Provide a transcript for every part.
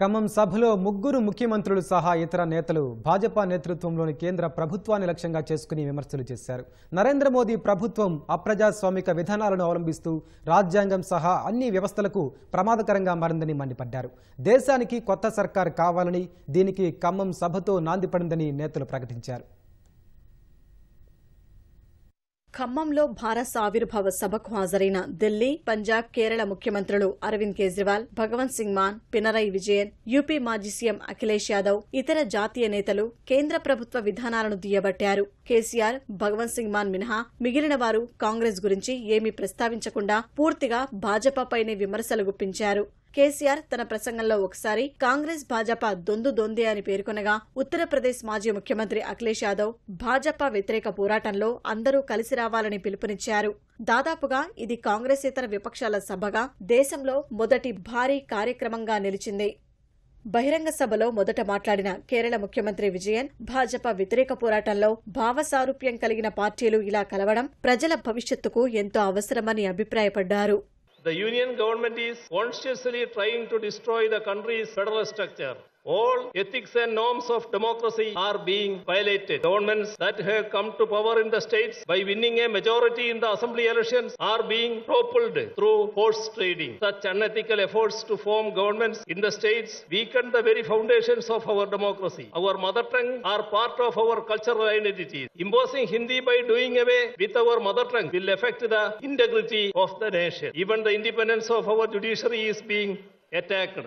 ఖమ్మం సభలో ముగ్గురు ముఖ్యమంత్రులు సహా ఇతర నేతలు భాజపా నేతృత్వంలోని కేంద్ర ప్రభుత్వాన్ని లక్ష్యంగా చేసుకుని విమర్శలు చేశారు నరేంద్ర మోదీ ప్రభుత్వం అప్రజాస్వామిక విధానాలను అవలంబిస్తూ రాజ్యాంగం సహా అన్ని వ్యవస్థలకు ప్రమాదకరంగా మారిందని మండిపడ్డారు దేశానికి కొత్త సర్కార్ కావాలని దీనికి ఖమ్మం సభతో నాంది పడిందని నేతలు ప్రకటించారు ఖమ్మంలో భారత్ ఆవిర్భావ సభకు హాజరైన ఢిల్లీ పంజాబ్ కేరళ ముఖ్యమంత్రులు అరవింద్ కేజ్రీవాల్ భగవంత్ సింగ్ మాన్ పినరై విజయన్ యూపీ మాజీ సీఎం అఖిలేష్ యాదవ్ ఇతర జాతీయ నేతలు కేంద్ర ప్రభుత్వ విధానాలను దుయ్యబట్టారు కేసీఆర్ భగవంత్ సింగ్ మాన్ మినహా మిగిలిన వారు కాంగ్రెస్ గురించి ఏమీ ప్రస్తావించకుండా పూర్తిగా భాజపాపైనే విమర్శలు గుప్పించారు కేసీఆర్ తన ప్రసంగంలో ఒకసారి కాంగ్రెస్ భాజపా దొందు దొందే అని పేర్కొనగా ఉత్తరప్రదేశ్ మాజీ ముఖ్యమంత్రి అఖిలేష్ యాదవ్ భాజపా వ్యతిరేక పోరాటంలో అందరూ కలిసి రావాలని పిలుపునిచ్చారు దాదాపుగా ఇది కాంగ్రెసేతర విపక్షాల సభగా దేశంలో మొదటి భారీ కార్యక్రమంగా నిలిచింది బహిరంగ సభలో మొదట మాట్లాడిన కేరళ ముఖ్యమంత్రి విజయన్ భాజపా వ్యతిరేక పోరాటంలో భావసారూప్యం కలిగిన పార్టీలు ఇలా కలవడం ప్రజల భవిష్యత్తుకు ఎంతో అవసరమని అభిప్రాయపడ్డారు The Union government is consciously trying to destroy the country's federal structure. All ethics and norms of democracy are being violated. Governments that have come to power in the states by winning a majority in the assembly elections are being propelled through horse trading. Such unethical efforts to form governments in the states weaken the very foundations of our democracy. Our mother tongue are part of our cultural identity. Imposing Hindi by doing away with our mother tongue will affect the integrity of the nation. Even the independence of our judiciary is being attacked.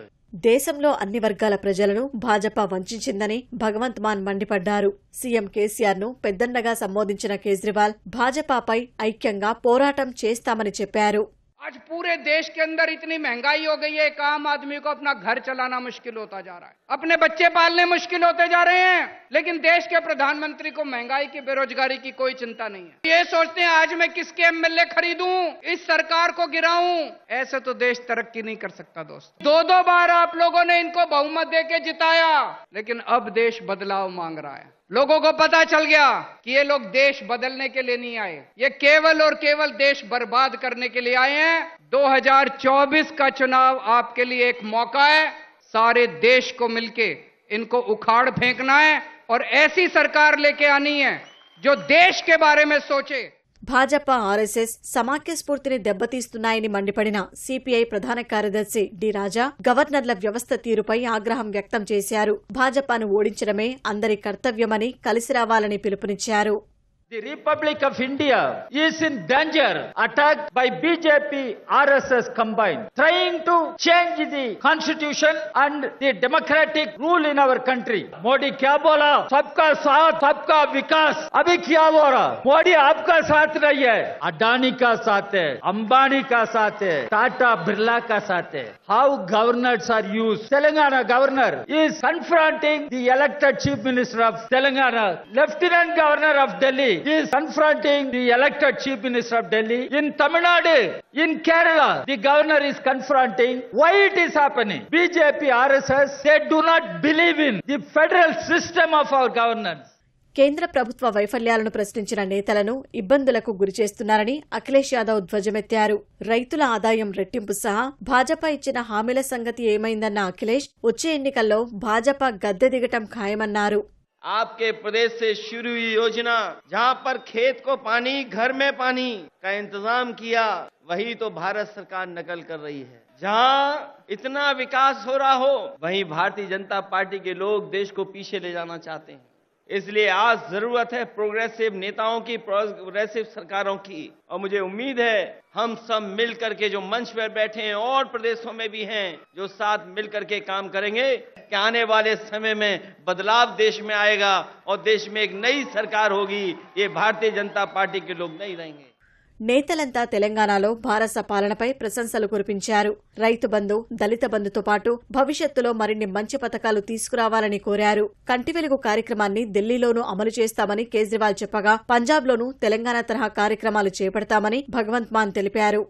దేశంలో అన్ని వర్గాల ప్రజలను భాజపా వంచిందని భగవంత్ మాన్ మండిపడ్డారు CM KCR ను పెద్దన్నగా సంబోధించిన కేజ్రీవాల్ భాజపాపై ఐక్యంగా పోరాటం చేస్తామని చెప్పారు आज पूरे देश के अंदर इतनी महंगाई हो गई है एक आम आदमी को अपना घर चलाना मुश्किल होता जा रहा है अपने बच्चे पालने मुश्किल होते जा रहे हैं लेकिन देश के प्रधानमंत्री को महंगाई की बेरोजगारी की कोई चिंता नहीं है ये सोचते हैं आज मैं किसके एमएलए खरीदूं इस सरकार को गिराऊं ऐसे तो देश तरक्की नहीं कर सकता दोस्त दो दो बार आप लोगों ने इनको बहुमत दे जिताया लेकिन अब देश बदलाव मांग रहा है लोगों को पता चल गया कि ये लोग देश बदलने के लिए नहीं आए ये केवल और केवल देश बर्बाद करने के लिए आए हैं 2024 का चुनाव आपके लिए एक मौका है सारे देश को मिलके इनको उखाड़ फेंकना है और ऐसी सरकार लेके आनी है जो देश के बारे में सोचे భాజపా ఆర్ఎస్ఎస్ సమాఖ్య స్ఫూర్తిని దెబ్బతీస్తున్నాయని మండిపడిన సిపిఐ ప్రధాన కార్యదర్శి డి రాజా గవర్నర్ల వ్యవస్థ తీరుపై ఆగ్రహం వ్యక్తం చేశారు భాజపాను ఓడించడమే అందరి కర్తవ్యమని కలిసి రావాలని పిలుపునిచ్చారు The Republic of India is in danger, attacked by BJP, RSS combined, trying to change the constitution and the democratic rule in our country. Modi kya bola? Sabka saath, sabka vikas. Abhi kya हो रहा मोदी आपका साथ नहीं है अडानी का साथ है अंबानी का साथ है टाटा बिरला का साथ है how governors are use Telangana governor is confronting the elected chief minister of Telangana, lieutenant governor of Delhi, is confronting the elected Chief Minister of Delhi. In Tamil Nadu, in Kerala, the governor is confronting why it is happening. BJP, RSS, they do not believe in the federal system of our governance. కేంద్ర ప్రభుత్వ వైఫల్యాలను ప్రశ్నించిన నేతలను ఇబ్బందులకు గురిచేస్తున్నారని అఖిలేష్ యాదవ్ ధ్వజమెత్తారు రైతుల ఆదాయం రెట్టింపు సహా భాజపా ఇచ్చిన హామీల సంగతి ఏమైందన్న అఖిలేష్ వచ్చే ఎన్నికల్లో భాజపా గద్దె దిగటం ఖాయమన్నారు आपके प्रदेश से शुरू हुई योजना जहां पर खेत को पानी घर में पानी का इंतजाम किया वही तो भारत सरकार नकल कर रही है जहां इतना विकास हो रहा हो वहीं भारतीय जनता पार्टी के लोग देश को पीछे ले जाना चाहते हैं इसलिए आज जरूरत है प्रोग्रेसिव नेताओं की प्रोग्रेसिव सरकारों की और मुझे उम्मीद है हम सब मिलकर के जो मंच पर बैठे हैं और प्रदेशों में भी हैं जो साथ मिलकर के काम करेंगे कि आने वाले समय में बदलाव देश में आएगा और देश में एक नई सरकार होगी ये भारतीय जनता पार्टी के लोग नहीं रहेंगे నేతలంతా తెలంగాణలో భారస పాలనపై ప్రశంసలు కురిపించారు రైతు బంధు దళిత బంధుతో పాటు భవిష్యత్తులో మరిన్ని మంచి పథకాలు తీసుకురావాలని కోరారు కంటి వెలుగు కార్యక్రమాన్ని ఢిల్లీలోనూ అమలు చేస్తామని కేజ్రీవాల్ చెప్పగా పంజాబ్లోనూ తెలంగాణ తరహా కార్యక్రమాలు చేపడతామని భగవంత్ మాన్ తెలిపారు